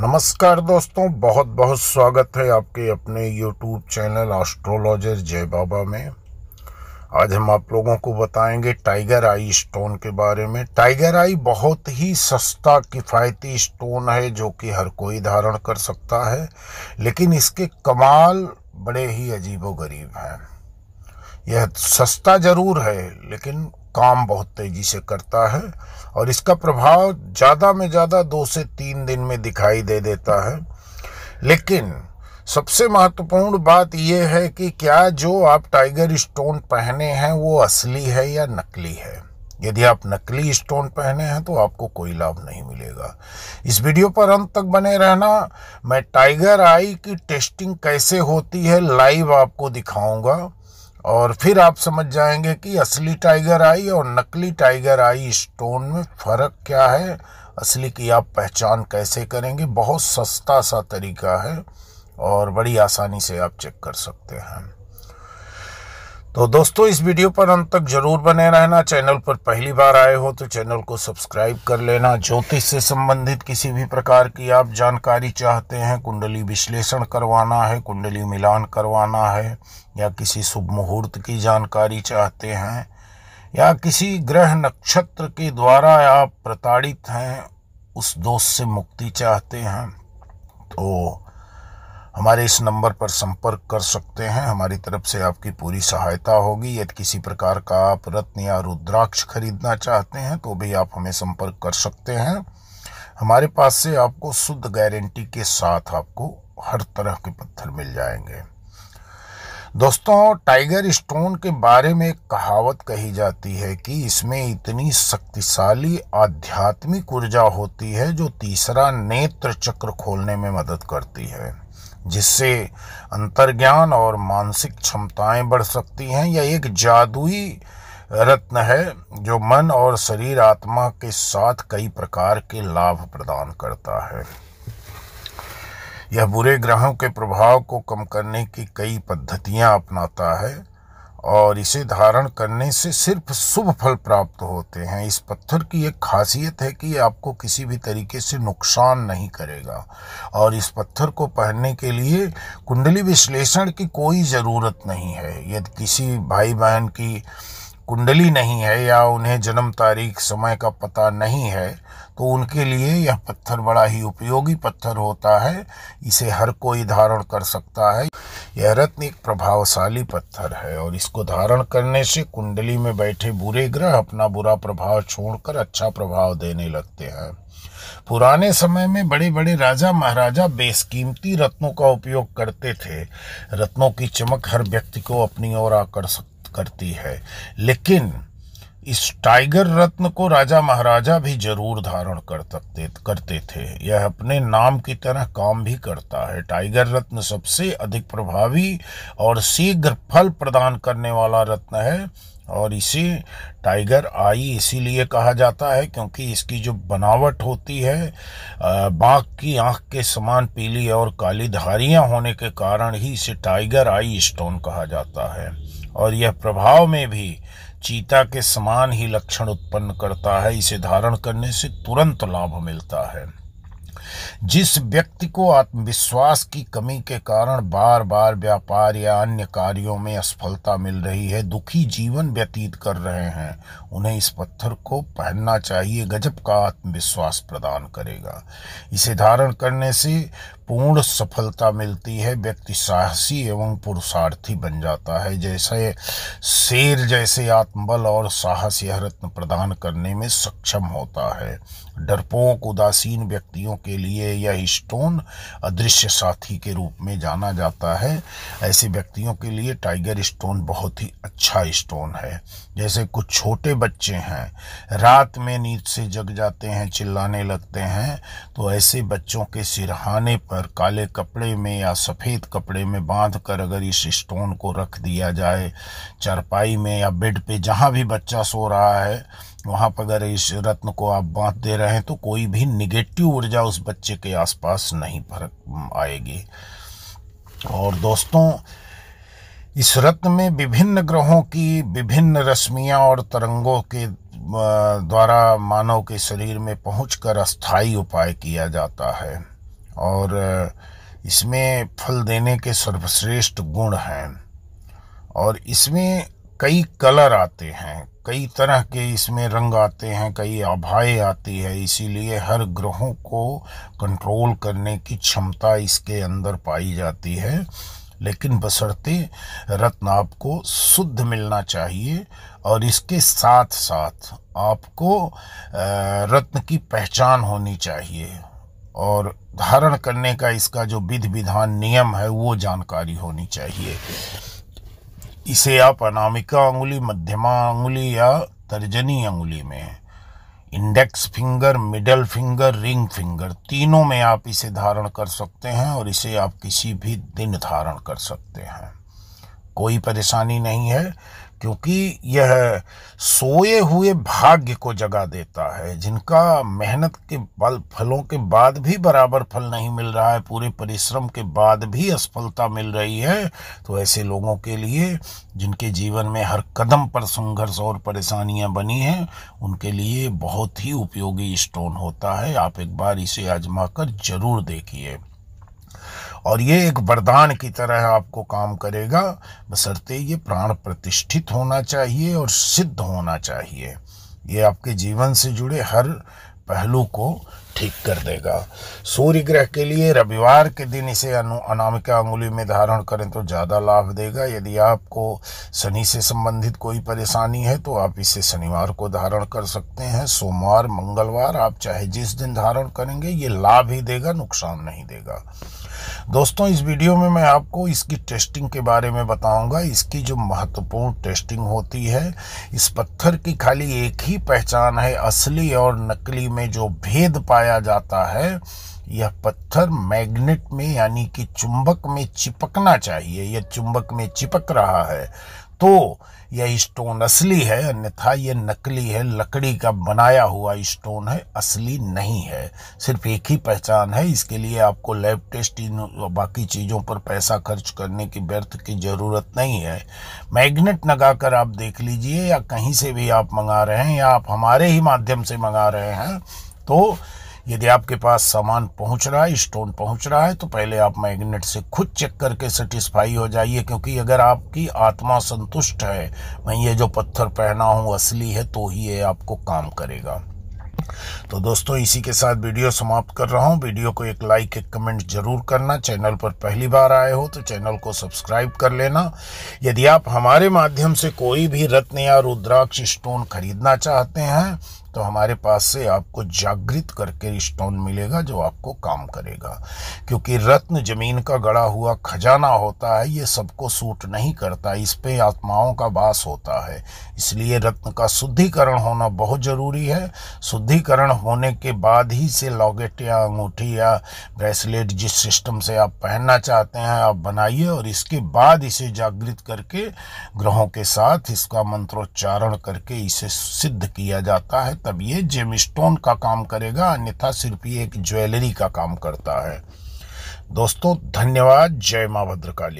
नमस्कार दोस्तों बहुत बहुत स्वागत है आपके अपने यूट्यूब चैनल एस्ट्रोलॉजर जय बाबा में आज हम आप लोगों को बताएंगे टाइगर आई स्टोन के बारे में टाइगर आई बहुत ही सस्ता किफ़ायती स्टोन है जो कि हर कोई धारण कर सकता है लेकिन इसके कमाल बड़े ही अजीबोगरीब गरीब हैं यह सस्ता ज़रूर है लेकिन काम बहुत तेज़ी से करता है और इसका प्रभाव ज़्यादा में ज़्यादा दो से तीन दिन में दिखाई दे देता है लेकिन सबसे महत्वपूर्ण बात यह है कि क्या जो आप टाइगर स्टोन पहने हैं वो असली है या नकली है यदि आप नकली स्टोन पहने हैं तो आपको कोई लाभ नहीं मिलेगा इस वीडियो पर अंत तक बने रहना मैं टाइगर आई की टेस्टिंग कैसे होती है लाइव आपको दिखाऊंगा और फिर आप समझ जाएंगे कि असली टाइगर आई और नकली टाइगर आई स्टोन में फ़र्क क्या है असली की आप पहचान कैसे करेंगे बहुत सस्ता सा तरीका है और बड़ी आसानी से आप चेक कर सकते हैं तो दोस्तों इस वीडियो पर अंत तक जरूर बने रहना चैनल पर पहली बार आए हो तो चैनल को सब्सक्राइब कर लेना ज्योतिष से संबंधित किसी भी प्रकार की आप जानकारी चाहते हैं कुंडली विश्लेषण करवाना है कुंडली मिलान करवाना है या किसी शुभ मुहूर्त की जानकारी चाहते हैं या किसी ग्रह नक्षत्र के द्वारा आप प्रताड़ित हैं उस दोष से मुक्ति चाहते हैं तो हमारे इस नंबर पर संपर्क कर सकते हैं हमारी तरफ से आपकी पूरी सहायता होगी यदि किसी प्रकार का आप रत्न या रुद्राक्ष खरीदना चाहते हैं तो भी आप हमें संपर्क कर सकते हैं हमारे पास से आपको शुद्ध गारंटी के साथ आपको हर तरह के पत्थर मिल जाएंगे दोस्तों टाइगर स्टोन के बारे में एक कहावत कही जाती है कि इसमें इतनी शक्तिशाली आध्यात्मिक ऊर्जा होती है जो तीसरा नेत्र चक्र खोलने में मदद करती है जिससे अंतर्ज्ञान और मानसिक क्षमताएं बढ़ सकती हैं यह एक जादुई रत्न है जो मन और शरीर आत्मा के साथ कई प्रकार के लाभ प्रदान करता है यह बुरे ग्रहों के प्रभाव को कम करने की कई पद्धतियां अपनाता है और इसे धारण करने से सिर्फ शुभ फल प्राप्त होते हैं इस पत्थर की एक खासियत है कि ये आपको किसी भी तरीके से नुकसान नहीं करेगा और इस पत्थर को पहनने के लिए कुंडली विश्लेषण की कोई ज़रूरत नहीं है यदि किसी भाई बहन की कुंडली नहीं है या उन्हें जन्म तारीख समय का पता नहीं है तो उनके लिए यह पत्थर बड़ा ही उपयोगी पत्थर होता है इसे हर कोई धारण कर सकता है यह रत्न एक प्रभावशाली पत्थर है और इसको धारण करने से कुंडली में बैठे बुरे ग्रह अपना बुरा प्रभाव छोड़कर अच्छा प्रभाव देने लगते हैं पुराने समय में बड़े बड़े राजा महाराजा बेसकीमती रत्नों का उपयोग करते थे रत्नों की चमक हर व्यक्ति को अपनी ओर आकर्षक करती है लेकिन इस टाइगर रत्न को राजा महाराजा भी जरूर धारण कर सकते करते थे यह अपने नाम की तरह काम भी करता है टाइगर रत्न सबसे अधिक प्रभावी और शीघ्र फल प्रदान करने वाला रत्न है और इसे टाइगर आई इसीलिए कहा जाता है क्योंकि इसकी जो बनावट होती है बाघ की आंख के समान पीली और काली धारियां होने के कारण ही इसे टाइगर आई स्टोन कहा जाता है और यह प्रभाव में भी चीता के समान ही लक्षण उत्पन्न करता है इसे धारण करने से तुरंत लाभ मिलता है जिस व्यक्ति को आत्मविश्वास की कमी के कारण बार बार व्यापार या अन्य कार्यों में असफलता मिल रही है दुखी जीवन व्यतीत कर रहे हैं उन्हें इस पत्थर को पहनना चाहिए गजब का आत्मविश्वास प्रदान करेगा इसे धारण करने से पूर्ण सफलता मिलती है व्यक्ति साहसी एवं पुरुषार्थी बन जाता है जैसे शेर जैसे आत्मबल और साहस यह रत्न प्रदान करने में सक्षम होता है डरपोक उदासीन व्यक्तियों के लिए यह स्टोन अदृश्य साथी के रूप में जाना जाता है ऐसे व्यक्तियों के लिए टाइगर स्टोन बहुत ही अच्छा स्टोन है जैसे कुछ छोटे बच्चे हैं रात में नींद से जग जाते हैं चिल्लाने लगते हैं तो ऐसे बच्चों के सिरहाने पर अगर काले कपड़े में या सफ़ेद कपड़े में बांध कर अगर इस स्टोन को रख दिया जाए चारपाई में या बेड पे जहाँ भी बच्चा सो रहा है वहाँ पर अगर इस रत्न को आप बांध दे रहे हैं तो कोई भी निगेटिव ऊर्जा उस बच्चे के आसपास नहीं भर आएगी और दोस्तों इस रत्न में विभिन्न ग्रहों की विभिन्न रश्मियाँ और तरंगों के द्वारा मानव के शरीर में पहुंचकर अस्थाई उपाय किया जाता है और इसमें फल देने के सर्वश्रेष्ठ गुण हैं और इसमें कई कलर आते हैं कई तरह के इसमें रंग आते हैं कई आभाएँ आती है इसीलिए हर ग्रहों को कंट्रोल करने की क्षमता इसके अंदर पाई जाती है लेकिन बसरते रत्न आपको शुद्ध मिलना चाहिए और इसके साथ साथ आपको रत्न की पहचान होनी चाहिए और धारण करने का इसका जो विधि विधान नियम है वो जानकारी होनी चाहिए इसे आप अनामिका अंगुली मध्यमा अंगुली या तर्जनी अंगुली में index finger middle finger ring finger तीनों में आप इसे धारण कर सकते हैं और इसे आप किसी भी दिन धारण कर सकते हैं कोई परेशानी नहीं है क्योंकि यह सोए हुए भाग्य को जगा देता है जिनका मेहनत के बल फलों के बाद भी बराबर फल नहीं मिल रहा है पूरे परिश्रम के बाद भी असफलता मिल रही है तो ऐसे लोगों के लिए जिनके जीवन में हर कदम पर संघर्ष और परेशानियां बनी हैं उनके लिए बहुत ही उपयोगी स्टोन होता है आप एक बार इसे आजमा कर जरूर देखिए और ये एक वरदान की तरह आपको काम करेगा बसरते ये प्राण प्रतिष्ठित होना चाहिए और सिद्ध होना चाहिए ये आपके जीवन से जुड़े हर पहलू को ठीक कर देगा सूर्य ग्रह के लिए रविवार के दिन इसे अनु अनामिका अंगुली में धारण करें तो ज़्यादा लाभ देगा यदि आपको शनि से संबंधित कोई परेशानी है तो आप इसे शनिवार को धारण कर सकते हैं सोमवार मंगलवार आप चाहे जिस दिन धारण करेंगे ये लाभ ही देगा नुकसान नहीं देगा दोस्तों इस वीडियो में मैं आपको इसकी टेस्टिंग के बारे में बताऊंगा इसकी जो महत्वपूर्ण टेस्टिंग होती है इस पत्थर की खाली एक ही पहचान है असली और नकली में जो भेद पाया जाता है यह पत्थर मैग्नेट में यानी कि चुंबक में चिपकना चाहिए यह चुंबक में चिपक रहा है तो यह स्टोन असली है अन्यथा यह नकली है लकड़ी का बनाया हुआ स्टोन है असली नहीं है सिर्फ एक ही पहचान है इसके लिए आपको लैब टेस्ट इन बाकी चीज़ों पर पैसा खर्च करने की व्यर्थ की ज़रूरत नहीं है मैग्नेट लगाकर आप देख लीजिए या कहीं से भी आप मंगा रहे हैं या आप हमारे ही माध्यम से मंगा रहे हैं तो यदि आपके पास सामान पहुंच रहा है स्टोन पहुंच रहा है तो पहले आप मैग्नेट से खुद चेक करके सेटिस्फाई हो जाइए क्योंकि अगर आपकी आत्मा संतुष्ट है मैं ये जो पत्थर पहना हूँ असली है तो ही ये आपको काम करेगा तो दोस्तों इसी के साथ वीडियो समाप्त कर रहा हूँ वीडियो को एक लाइक एक कमेंट जरूर करना चैनल पर पहली बार आए हो तो चैनल को सब्सक्राइब कर लेना यदि आप हमारे माध्यम से कोई भी रत्न या रुद्राक्ष स्टोन खरीदना चाहते हैं तो हमारे पास से आपको जागृत करके स्टोन मिलेगा जो आपको काम करेगा क्योंकि रत्न जमीन का गड़ा हुआ खजाना होता है ये सबको सूट नहीं करता इस पे आत्माओं का वास होता है इसलिए रत्न का शुद्धिकरण होना बहुत ज़रूरी है शुद्धिकरण होने के बाद ही से लॉकेट या अंगूठी या ब्रेसलेट जिस सिस्टम से आप पहनना चाहते हैं आप बनाइए और इसके बाद इसे जागृत करके ग्रहों के साथ इसका मंत्रोच्चारण करके इसे सिद्ध किया जाता है तब ये जेम स्टोन का काम करेगा अन्यथा सिर्फ ये एक ज्वेलरी का काम करता है दोस्तों धन्यवाद जय माँ भद्रकाली